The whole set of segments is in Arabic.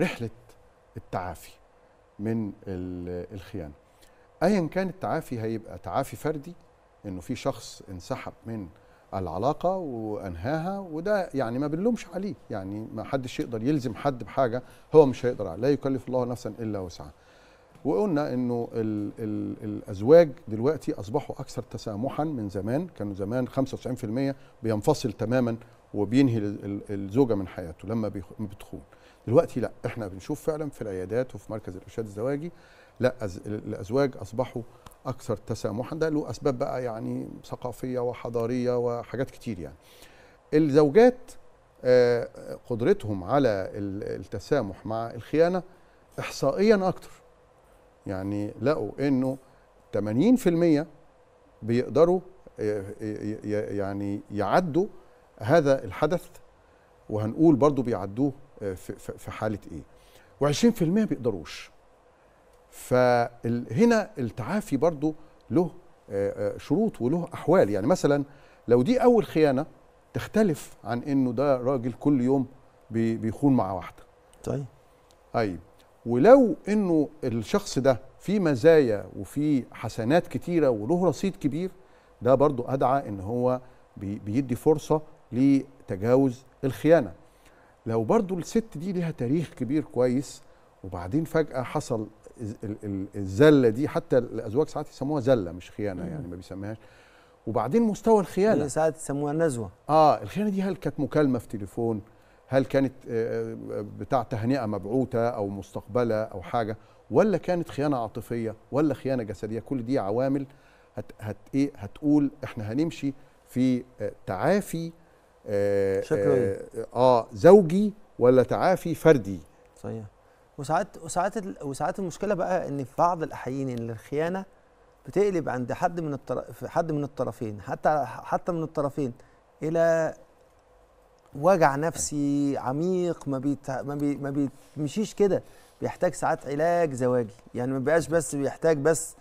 رحله التعافي من الخيانه ايا كان التعافي هيبقى تعافي فردي انه في شخص انسحب من العلاقه وانهاها وده يعني ما بنلومش عليه يعني ما حدش يقدر يلزم حد بحاجه هو مش هيقدر عليه لا يكلف الله نفسا الا وسعها وقلنا انه الـ الـ الازواج دلوقتي اصبحوا اكثر تسامحا من زمان كانوا زمان 95% بينفصل تماما وبينهي الزوجه من حياته لما بتخون دلوقتي لا احنا بنشوف فعلا في العيادات وفي مركز الارشاد الزواجي لا الازواج اصبحوا اكثر تسامحا ده له اسباب بقى يعني ثقافيه وحضاريه وحاجات كتير يعني الزوجات آه، قدرتهم على التسامح مع الخيانه احصائيا اكتر يعني لقوا انه 80% بيقدروا آه، آه، يعني يعدوا هذا الحدث وهنقول برضو بيعدوه في حاله ايه و20% ما بيقدروش فهنا التعافي برضو له آه، آه، شروط وله احوال يعني مثلا لو دي اول خيانه تختلف عن انه ده راجل كل يوم بيخون مع واحده طيب طيب ولو انه الشخص ده في مزايا وفي حسنات كتيره وله رصيد كبير ده برضو ادعى ان هو بيدي فرصه لتجاوز الخيانه لو برضو الست دي ليها تاريخ كبير كويس وبعدين فجأة حصل الزلة دي حتى الأزواج ساعات يسموها زلة مش خيانة يعني ما بيسميهاش وبعدين مستوى الخيانة اللي ساعات يسموها نزوة اه الخيانة دي هل كانت مكالمة في تليفون هل كانت آه، آه، بتاع تهنئة مبعوثة أو مستقبلة أو حاجة ولا كانت خيانة عاطفية ولا خيانة جسدية كل دي عوامل هت هت ايه هتقول احنا هنمشي في آه، تعافي شكله آه،, آه،, اه زوجي ولا تعافي فردي صحيح وساعات وساعات وساعات المشكله بقى ان في بعض الاحيان ان الخيانه بتقلب عند حد من الطرف حد من الطرفين حتى حتى من الطرفين الى وجع نفسي عميق ما بيت ما, بي ما بيمشيش كده بيحتاج ساعات علاج زواجي يعني ما بقاش بس بيحتاج بس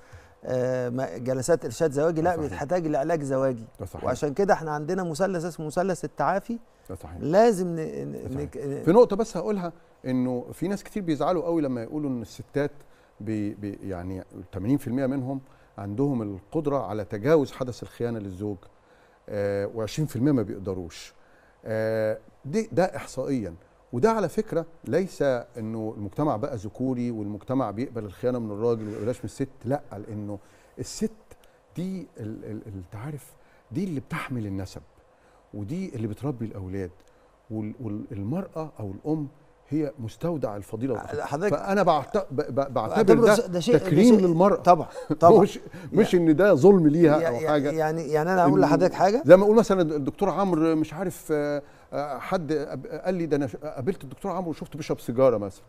آه، جلسات ارشاد زواجي لا بتحتاج لعلاج زواجي صحيح. وعشان كده احنا عندنا مثلث اسمه مثلث التعافي صحيح. لازم ن... صحيح. آه، في نقطه بس هقولها انه في ناس كتير بيزعلوا قوي لما يقولوا ان الستات بي بي يعني 80% منهم عندهم القدره على تجاوز حدث الخيانه للزوج آه و20% ما بيقدروش آه دي ده احصائيا وده على فكره ليس انه المجتمع بقى ذكوري والمجتمع بيقبل الخيانه من الراجل وبلاش من الست لا لانه الست دي انت عارف دي اللي بتحمل النسب ودي اللي بتربي الاولاد والمراه او الام هي مستودع الفضيله حضرتك فانا بعتبر ده, ده شيء تكريم ده شيء للمراه طبعا طبعا مش مش ان ده ظلم ليها او يعني- حاجه يعني يعني انا اقول لحضرتك حاجه زي ما اقول مثلا الدكتور عمرو مش عارف آه، آه، حد قال لي ده انا قابلت الدكتور عمرو وشفته بيشرب سيجاره مثلا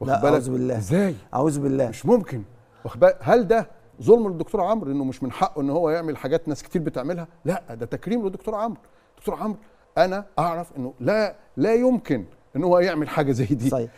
واخد بالك اعوذ بالله ازاي اعوذ بالله مش ممكن واخد بالك هل ده ظلم للدكتور عمرو انه مش من حقه ان هو يعمل حاجات ناس كتير بتعملها لا ده تكريم للدكتور عمرو دكتور عمرو انا اعرف انه لا لا يمكن ان هو يعمل حاجه زي دي صحيح.